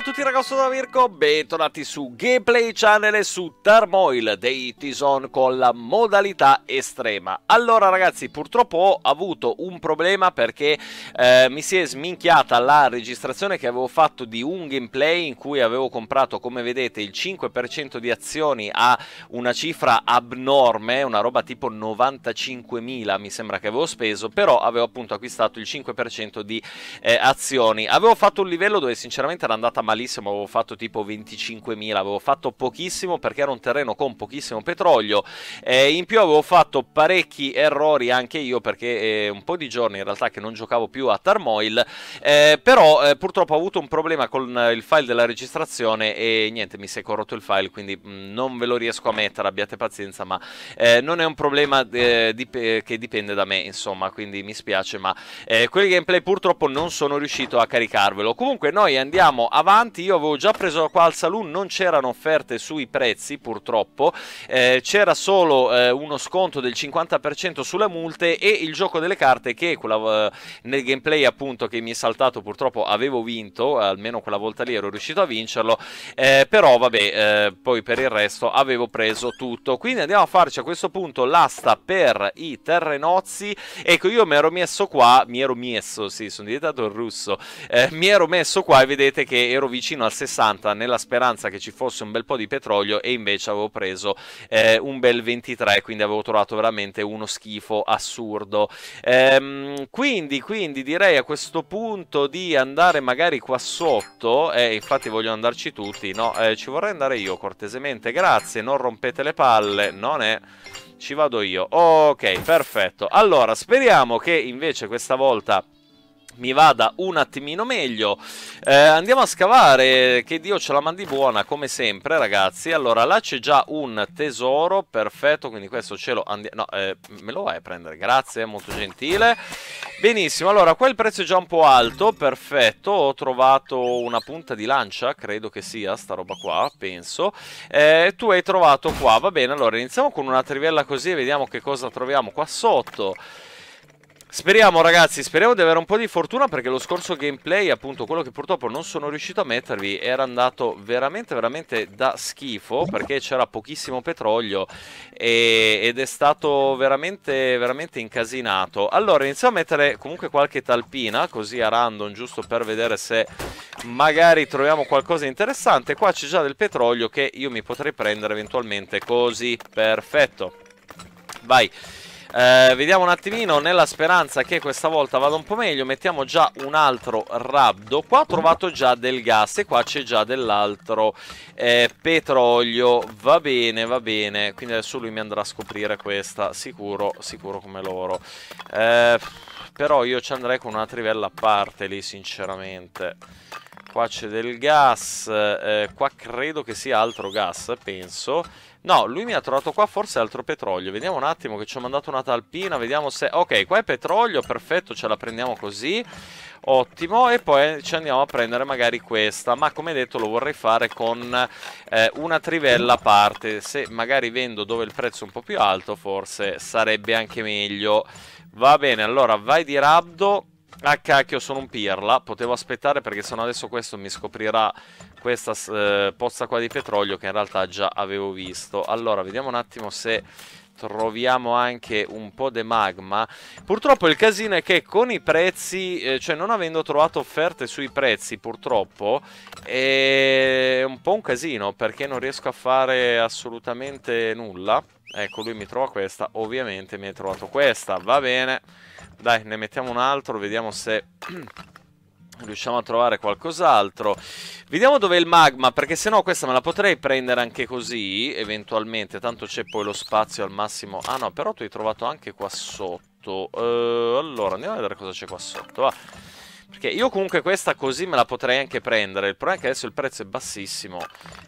Ciao a tutti ragazzi da Mirko, bentornati su Gameplay Channel e su Turmoil dei Tison con la modalità estrema Allora ragazzi, purtroppo ho avuto un problema perché eh, mi si è sminchiata la registrazione che avevo fatto di un gameplay in cui avevo comprato, come vedete, il 5% di azioni a una cifra abnorme Una roba tipo 95.000 mi sembra che avevo speso, però avevo appunto acquistato il 5% di eh, azioni Avevo fatto un livello dove sinceramente era andata malissimo, avevo fatto tipo 25.000, avevo fatto pochissimo perché era un terreno con pochissimo petrolio, eh, in più avevo fatto parecchi errori anche io perché eh, un po' di giorni in realtà che non giocavo più a Tarmoil, eh, però eh, purtroppo ho avuto un problema con eh, il file della registrazione e niente, mi si è corrotto il file, quindi mh, mm, non ve lo riesco a mettere, abbiate pazienza, ma eh, non è un problema dip che dipende da me, insomma, quindi mi spiace, ma quel gameplay purtroppo non sono riuscito a caricarvelo. Comunque noi andiamo avanti avanti, io avevo già preso qua al saloon, non c'erano offerte sui prezzi purtroppo, eh, c'era solo eh, uno sconto del 50% sulle multe e il gioco delle carte che quella, eh, nel gameplay appunto che mi è saltato purtroppo avevo vinto, almeno quella volta lì ero riuscito a vincerlo, eh, però vabbè eh, poi per il resto avevo preso tutto. Quindi andiamo a farci a questo punto l'asta per i terrenozzi, ecco io mi ero messo qua, mi ero messo, sì sono diventato russo, eh, mi ero messo qua e vedete che ero vicino al 60 nella speranza che ci fosse un bel po' di petrolio e invece avevo preso eh, un bel 23, quindi avevo trovato veramente uno schifo assurdo. Ehm, quindi, quindi direi a questo punto di andare magari qua sotto, eh, infatti voglio andarci tutti, no, eh, ci vorrei andare io cortesemente, grazie, non rompete le palle, non è ci vado io. Ok, perfetto. Allora, speriamo che invece questa volta mi vada un attimino meglio. Eh, andiamo a scavare, che Dio ce la mandi buona come sempre ragazzi. Allora là c'è già un tesoro, perfetto, quindi questo ce lo andiamo... No, eh, me lo vai a prendere, grazie, molto gentile. Benissimo, allora qua il prezzo è già un po' alto, perfetto. Ho trovato una punta di lancia, credo che sia sta roba qua, penso. Eh, tu hai trovato qua, va bene, allora iniziamo con una trivella così e vediamo che cosa troviamo qua sotto. Speriamo ragazzi, speriamo di avere un po' di fortuna perché lo scorso gameplay, appunto quello che purtroppo non sono riuscito a mettervi, era andato veramente veramente da schifo perché c'era pochissimo petrolio e, ed è stato veramente veramente incasinato. Allora iniziamo a mettere comunque qualche talpina così a random giusto per vedere se magari troviamo qualcosa di interessante. Qua c'è già del petrolio che io mi potrei prendere eventualmente così, perfetto. Vai. Eh, vediamo un attimino, nella speranza che questa volta vada un po' meglio, mettiamo già un altro rabdo. Qua ho trovato già del gas e qua c'è già dell'altro eh, petrolio. Va bene, va bene. Quindi adesso lui mi andrà a scoprire questa, sicuro, sicuro come loro. Eh, però io ci andrei con una trivella a parte lì, sinceramente. Qua c'è del gas, eh, qua credo che sia altro gas, penso. No, lui mi ha trovato qua forse altro petrolio. Vediamo un attimo che ci ho mandato una talpina. Vediamo se... Ok, qua è petrolio, perfetto, ce la prendiamo così. Ottimo, e poi ci andiamo a prendere magari questa. Ma come detto lo vorrei fare con eh, una trivella a parte. Se magari vendo dove il prezzo è un po' più alto, forse sarebbe anche meglio. Va bene, allora vai di Rabdo. Ah cacchio, sono un pirla. Potevo aspettare perché sennò adesso questo mi scoprirà questa eh, pozza qua di petrolio che in realtà già avevo visto. Allora, vediamo un attimo se troviamo anche un po' di magma. Purtroppo il casino è che con i prezzi, eh, cioè non avendo trovato offerte sui prezzi, purtroppo è un po' un casino perché non riesco a fare assolutamente nulla. Ecco, lui mi trova questa, ovviamente mi ha trovato questa, va bene. Dai, ne mettiamo un altro, vediamo se... riusciamo a trovare qualcos'altro. Vediamo dove è il magma, perché se no questa me la potrei prendere anche così, eventualmente, tanto c'è poi lo spazio al massimo. Ah no, però tu hai trovato anche qua sotto. Uh, allora, andiamo a vedere cosa c'è qua sotto, va. Perché io comunque questa così me la potrei anche prendere. Il problema è che adesso il prezzo è bassissimo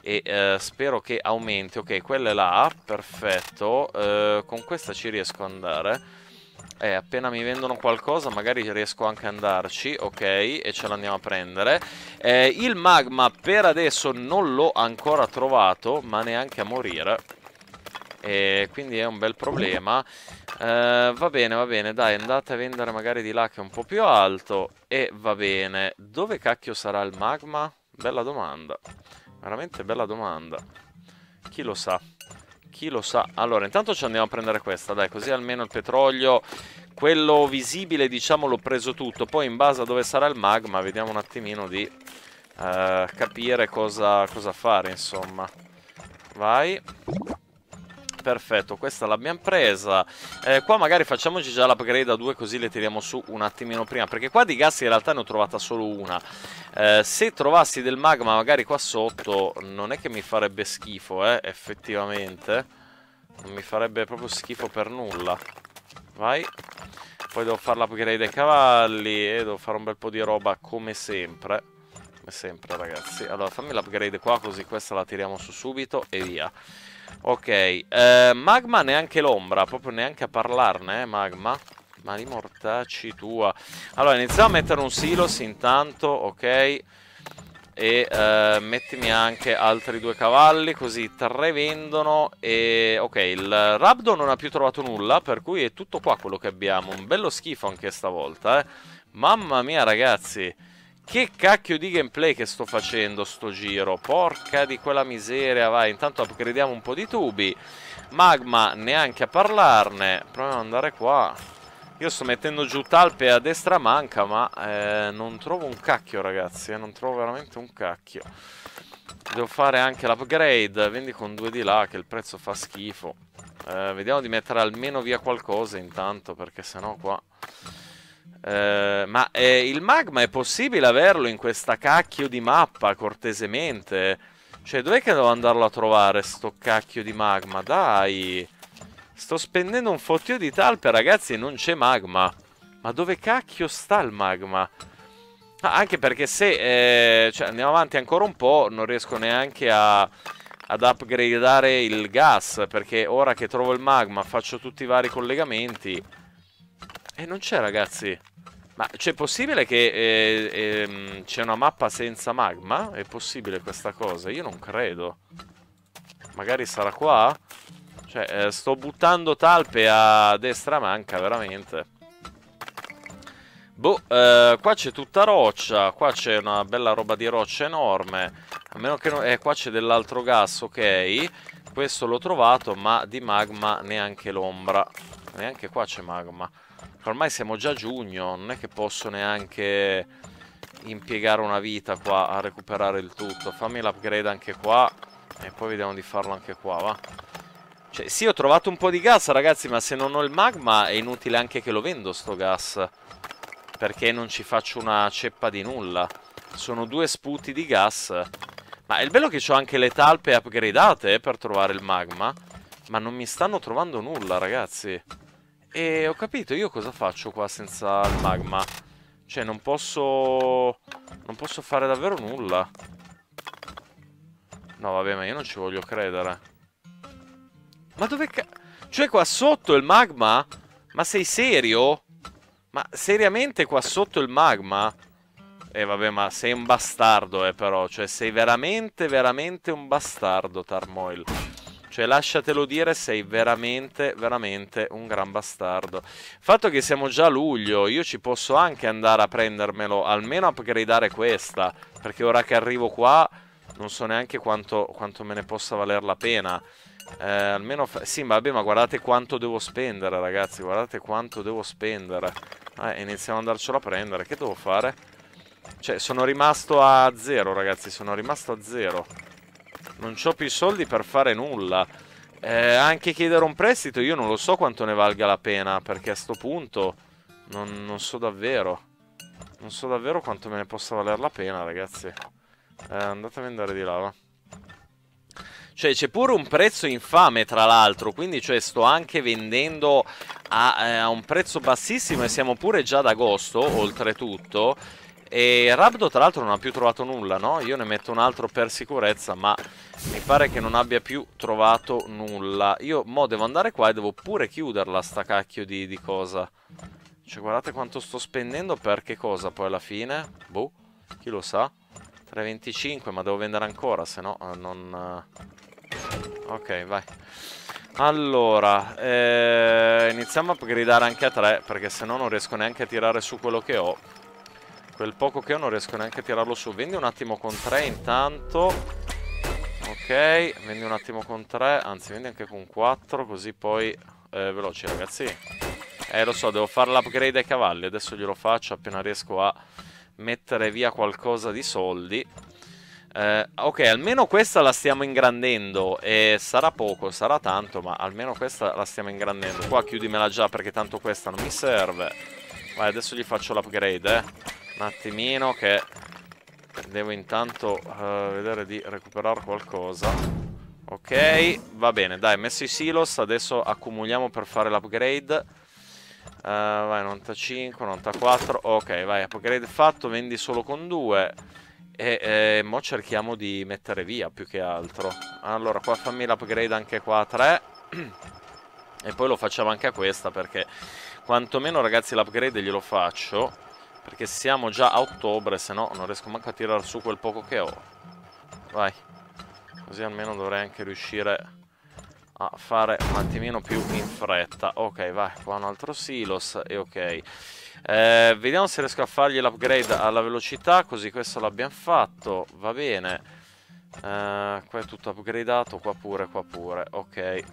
e uh, spero che aumenti. Ok, quella è là, perfetto. Uh, con questa ci riesco ad andare. Eh, appena mi vendono qualcosa magari riesco anche ad andarci, ok, e ce l'andiamo a prendere. Eh, il magma per adesso non l'ho ancora trovato, ma neanche a morire. E quindi è un bel problema. Eh, va bene, va bene, dai, andate a vendere magari di là che è un po' più alto. E va bene, dove cacchio sarà il magma? Bella domanda, veramente bella domanda. Chi lo sa? Chi lo sa? Allora, intanto ci andiamo a prendere questa, dai, così almeno il petrolio, quello visibile, diciamo, l'ho preso tutto. Poi in base a dove sarà il magma, vediamo un attimino di uh, capire cosa, cosa fare, insomma. Vai. Perfetto, questa l'abbiamo presa. Eh, qua magari facciamoci già l'upgrade a due così le tiriamo su un attimino prima. Perché qua di gas in realtà ne ho trovata solo una. Eh, se trovassi del magma magari qua sotto non è che mi farebbe schifo, eh, effettivamente. Non mi farebbe proprio schifo per nulla. Vai. Poi devo fare l'upgrade ai cavalli e devo fare un bel po' di roba come sempre come sempre ragazzi Allora fammi l'upgrade qua così questa la tiriamo su subito e via Ok, eh, Magma neanche l'ombra, proprio neanche a parlarne, eh, Magma. Ma di mortacci tua. Allora, iniziamo a mettere un silos intanto, ok? e eh, mettimi anche altri due cavalli così tre vendono e ok il Rabdo non ha più trovato nulla per cui è tutto qua quello che abbiamo un bello schifo anche stavolta eh. mamma mia ragazzi che cacchio di gameplay che sto facendo sto giro Porca di quella miseria Vai intanto upgradiamo un po' di tubi Magma neanche a parlarne Proviamo ad andare qua Io sto mettendo giù talpe a destra manca Ma eh, non trovo un cacchio ragazzi eh, Non trovo veramente un cacchio Devo fare anche l'upgrade Vendi con due di là che il prezzo fa schifo eh, Vediamo di mettere almeno via qualcosa intanto Perché sennò qua eh, ma eh, il magma è possibile averlo in questa cacchio di mappa, cortesemente? Cioè, dov'è che devo andarlo a trovare, sto cacchio di magma? Dai! Sto spendendo un fottio di talpe, ragazzi, e non c'è magma. Ma dove cacchio sta il magma? Ah, anche perché se eh, cioè, andiamo avanti ancora un po', non riesco neanche a ad upgradeare il gas perché ora che trovo il magma faccio tutti i vari collegamenti eh, non c'è, ragazzi. Ma c'è possibile che eh, eh, c'è una mappa senza magma? È possibile questa cosa? Io non credo. Magari sarà qua? Cioè, eh, sto buttando talpe a destra manca, veramente. Boh, eh, qua c'è tutta roccia. Qua c'è una bella roba di roccia enorme. A meno che non... Eh, qua c'è dell'altro gas, ok. Questo l'ho trovato, ma di magma neanche l'ombra. Neanche qua c'è magma. Ormai siamo già a giugno, non è che posso neanche impiegare una vita qua a recuperare il tutto. Fammi l'upgrade anche qua e poi vediamo di farlo anche qua, va? Cioè, sì, ho trovato un po' di gas, ragazzi, ma se non ho il magma è inutile anche che lo vendo sto gas. Perché non ci faccio una ceppa di nulla. Sono due sputi di gas. Ma è il bello che ho anche le talpe upgradate per trovare il magma. Ma non mi stanno trovando nulla, ragazzi. E ho capito, io cosa faccio qua senza il magma? Cioè, non posso... Non posso fare davvero nulla. No, vabbè, ma io non ci voglio credere. Ma dove c... Cioè, qua sotto il magma? Ma sei serio? Ma seriamente qua sotto il magma? Eh, vabbè, ma sei un bastardo, eh, però. Cioè, sei veramente, veramente un bastardo, Tarmoil. Cioè lasciatelo dire, sei veramente, veramente un gran bastardo. Fatto che siamo già a luglio, io ci posso anche andare a prendermelo, almeno upgradeare questa. Perché ora che arrivo qua, non so neanche quanto, quanto me ne possa valer la pena. Eh, almeno, sì, vabbè, ma guardate quanto devo spendere, ragazzi. Guardate quanto devo spendere. Eh, iniziamo ad andarcelo a prendere. Che devo fare? Cioè, sono rimasto a zero, ragazzi. Sono rimasto a zero. Non ho più soldi per fare nulla. Eh, anche chiedere un prestito io non lo so quanto ne valga la pena, perché a sto punto non, non so davvero. Non so davvero quanto me ne possa valer la pena, ragazzi. Eh, andatemi andare di là, Cioè, c'è pure un prezzo infame, tra l'altro, quindi cioè, sto anche vendendo a, eh, a, un prezzo bassissimo e siamo pure già ad agosto, oltretutto. E Rabdo tra l'altro non ha più trovato nulla, no? Io ne metto un altro per sicurezza, ma mi pare che non abbia più trovato nulla. Io mo devo andare qua e devo pure chiuderla sta cacchio di, di cosa. Cioè guardate quanto sto spendendo per che cosa poi alla fine? Boh, chi lo sa? 3,25, ma devo vendere ancora, se no eh, non... Eh. Ok, vai. Allora, eh, iniziamo a gridare anche a 3, perché se no non riesco neanche a tirare su quello che ho. Quel poco che ho non riesco neanche a tirarlo su. Vendi un attimo con 3 intanto. Ok, vendi un attimo con 3, anzi vendi anche con 4, così poi... Eh, veloci ragazzi. Eh, lo so, devo fare l'upgrade ai cavalli, adesso glielo faccio appena riesco a mettere via qualcosa di soldi. Eh, ok, almeno questa la stiamo ingrandendo E sarà poco, sarà tanto Ma almeno questa la stiamo ingrandendo Qua chiudimela già perché tanto questa non mi serve Vai, adesso gli faccio l'upgrade, eh un attimino che devo intanto uh, vedere di recuperare qualcosa. Ok, va bene, dai, messo i silos, adesso accumuliamo per fare l'upgrade. Uh, vai, 95, 94, ok, vai, upgrade fatto, vendi solo con due. E eh, mo cerchiamo di mettere via più che altro. Allora, qua fammi l'upgrade anche qua a 3. e poi lo facciamo anche a questa perché quantomeno ragazzi l'upgrade glielo faccio perché siamo già a ottobre, se no non riesco manco a tirare su quel poco che ho. Vai. Così almeno dovrei anche riuscire a fare un attimino più in fretta. Ok, vai, qua un altro silos e ok. Eh, vediamo se riesco a fargli l'upgrade alla velocità, così questo l'abbiamo fatto. Va bene. Eh, qua è tutto upgradato, qua pure, qua pure. Ok.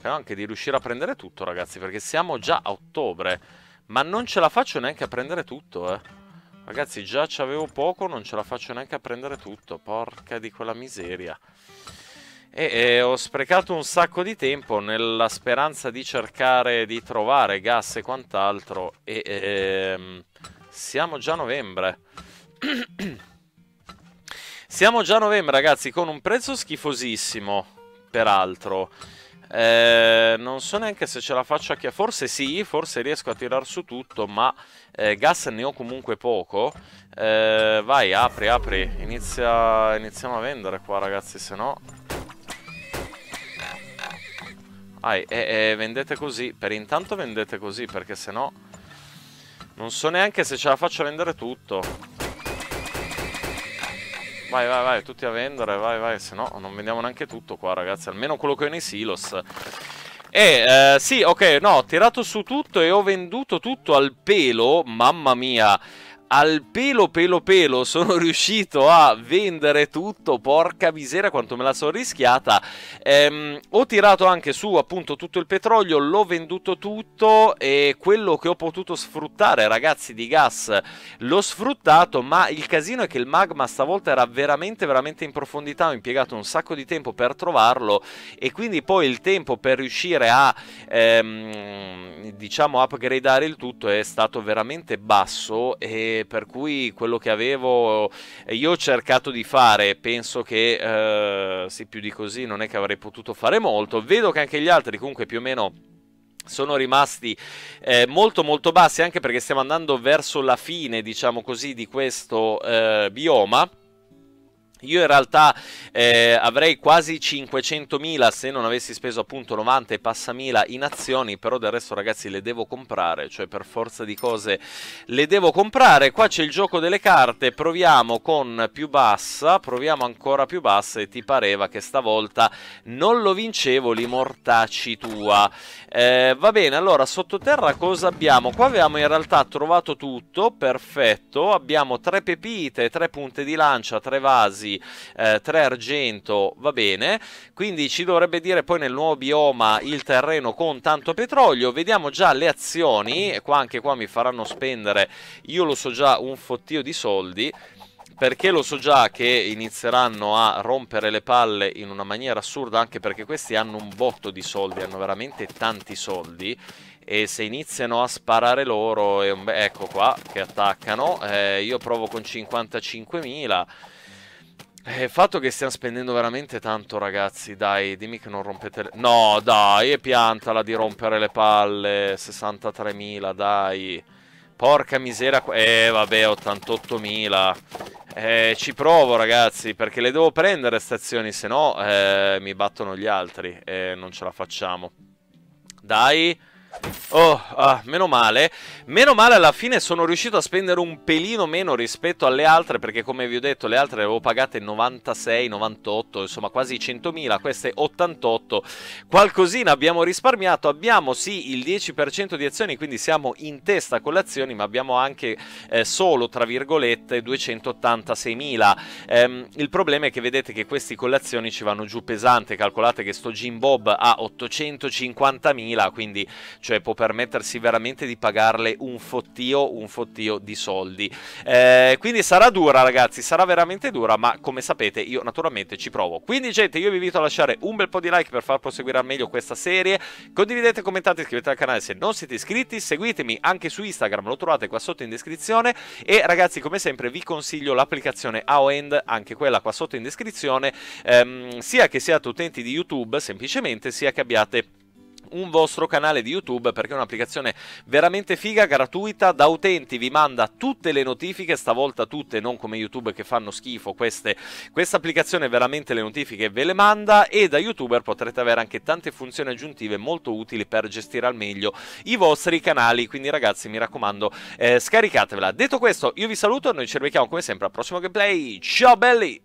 Però anche di riuscire a prendere tutto, ragazzi, perché siamo già a ottobre. Ma non ce la faccio neanche a prendere tutto, eh. Ragazzi, già c'avevo poco, non ce la faccio neanche a prendere tutto. Porca di quella miseria. E, e ho sprecato un sacco di tempo nella speranza di cercare di trovare gas e quant'altro. E, e ehm, siamo già a novembre. siamo già a novembre, ragazzi, con un prezzo schifosissimo, peraltro. Eh, non so neanche se ce la faccio a chi... Forse sì, forse riesco a tirar su tutto, ma eh, gas ne ho comunque poco. Eh, vai, apri, apri. Inizia... Iniziamo a vendere qua, ragazzi, se no... Vai, e, eh, e, eh, vendete così. Per intanto vendete così, perché se no... Non so neanche se ce la faccio a vendere tutto. Vai, vai, vai, tutti a vendere, vai, vai, se no non vendiamo neanche tutto qua, ragazzi, almeno quello che ho nei silos. E eh, sì, ok, no, ho tirato su tutto e ho venduto tutto al pelo, mamma mia al pelo pelo pelo sono riuscito a vendere tutto, porca miseria quanto me la sono rischiata. Ehm, ho tirato anche su appunto tutto il petrolio, l'ho venduto tutto e quello che ho potuto sfruttare ragazzi di gas l'ho sfruttato, ma il casino è che il magma stavolta era veramente veramente in profondità, ho impiegato un sacco di tempo per trovarlo e quindi poi il tempo per riuscire a ehm, diciamo upgradeare il tutto è stato veramente basso e per cui quello che avevo io ho cercato di fare, penso che eh, sì, più di così non è che avrei potuto fare molto, vedo che anche gli altri comunque più o meno sono rimasti eh, molto molto bassi anche perché stiamo andando verso la fine diciamo così di questo eh, bioma io in realtà eh, avrei quasi 500.000 se non avessi speso appunto 90 e passa mila in azioni, però del resto ragazzi le devo comprare, cioè per forza di cose le devo comprare. Qua c'è il gioco delle carte, proviamo con più bassa, proviamo ancora più bassa e ti pareva che stavolta non lo vincevo, li mortacci tua. Eh, va bene, allora sottoterra cosa abbiamo? Qua avevamo in realtà trovato tutto, perfetto, abbiamo tre pepite, tre punte di lancia, tre vasi, bronzi, eh, 3 argento, va bene. Quindi ci dovrebbe dire poi nel nuovo bioma il terreno con tanto petrolio. Vediamo già le azioni, e qua anche qua mi faranno spendere, io lo so già, un fottio di soldi perché lo so già che inizieranno a rompere le palle in una maniera assurda, anche perché questi hanno un botto di soldi, hanno veramente tanti soldi. E se iniziano a sparare loro, ecco qua che attaccano. Eh, io provo con 55.000. Eh, il fatto che stiamo spendendo veramente tanto, ragazzi, dai, dimmi che non rompete le... No, dai, e piantala di rompere le palle, 63.000, dai. Porca miseria, eh, vabbè, 88.000. Eh, ci provo, ragazzi, perché le devo prendere stazioni, se no eh, mi battono gli altri e eh, non ce la facciamo. Dai... Oh, ah, meno male. Meno male alla fine sono riuscito a spendere un pelino meno rispetto alle altre, perché come vi ho detto le altre le avevo pagate 96, 98, insomma quasi 100.000, queste 88. Qualcosina abbiamo risparmiato, abbiamo sì il 10% di azioni, quindi siamo in testa con le azioni, ma abbiamo anche eh, solo, tra virgolette, 286.000. Ehm, il problema è che vedete che questi con le azioni ci vanno giù pesante, calcolate che sto Jim Bob ha 850.000, quindi cioè può permettersi veramente di pagarle un fottio, un fottio di soldi. Eh, quindi sarà dura ragazzi, sarà veramente dura, ma come sapete io naturalmente ci provo. Quindi gente, io vi invito a lasciare un bel po' di like per far proseguire al meglio questa serie, condividete, commentate, iscrivetevi al canale se non siete iscritti, seguitemi anche su Instagram, lo trovate qua sotto in descrizione e ragazzi come sempre vi consiglio l'applicazione AOEND, anche quella qua sotto in descrizione, ehm, sia che siate utenti di YouTube semplicemente, sia che abbiate un vostro canale di YouTube perché è un'applicazione veramente figa, gratuita, da utenti vi manda tutte le notifiche, stavolta tutte, non come YouTube che fanno schifo, queste, questa applicazione veramente le notifiche ve le manda e da YouTuber potrete avere anche tante funzioni aggiuntive molto utili per gestire al meglio i vostri canali, quindi ragazzi mi raccomando eh, scaricatevela. Detto questo io vi saluto, noi ci rivediamo come sempre al prossimo gameplay, ciao belli!